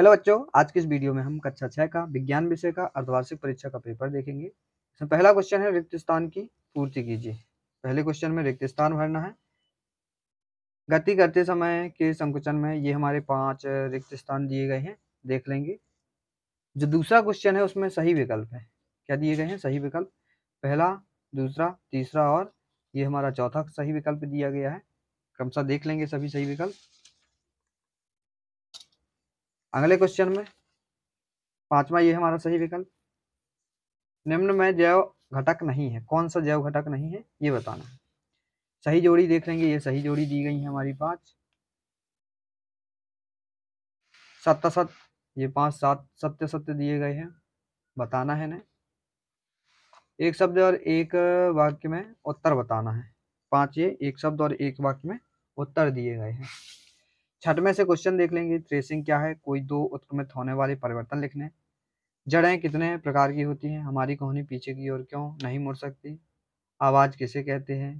hello बच्चों आज के इस वीडियो में हम कक्षा छः का विज्ञान विषय का अर्धवार्षिक परीक्षा का पेपर देखेंगे इसमें पहला क्वेश्चन है रिक्त स्थान की पूर्ति कीजिए पहले क्वेश्चन में रिक्त स्थान भरना है गति करते समय के संकुचन में ये हमारे पांच रिक्त स्थान दिए गए हैं देख लेंगे जो दूसरा क्वेश्चन है उसमें सही विकल्प है क्या दिए गए हैं सही विकल्प पहला दूसरा तीसरा और ये हमारा चौथा सही विकल्प दिया गया है क्रमशः देख लेंगे सभी सही विकल्प अगले क्वेश्चन में पांचवा ये हमारा सही विकल्प निम्न में जैव घटक नहीं है कौन सा जैव घटक नहीं है ये बताना है सही जोड़ी देख लेंगे ये सही जोड़ी दी गई है हमारी पांच सत्य सत्य ये पांच सात सत्य सत्य दिए गए हैं बताना है ना एक शब्द और एक वाक्य में उत्तर बताना है पांच ये एक शब्द और एक वाक्य में उत्तर दिए गए हैं छठ में से क्वेश्चन देख लेंगे ट्रेसिंग क्या है कोई दो उत्क्रमित होने वाले परिवर्तन लिखने जड़ें कितने प्रकार की होती हैं हमारी कोहनी पीछे की ओर क्यों नहीं मुड़ सकती आवाज़ किसे कहते हैं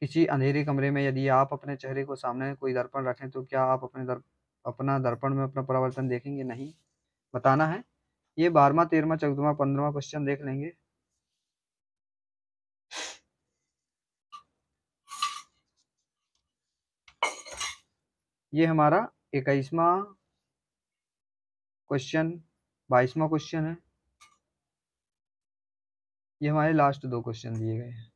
किसी अंधेरे कमरे में यदि आप अपने चेहरे को सामने कोई दर्पण रखें तो क्या आप अपने दर्प अपना दर्पण में अपना परिवर्तन देखेंगे नहीं बताना है ये बारहवा तेरहवा चौदहवा पंद्रहवा क्वेश्चन देख लेंगे ये हमारा इक्कीसवा क्वेश्चन बाईसवा क्वेश्चन है ये हमारे लास्ट दो क्वेश्चन दिए गए हैं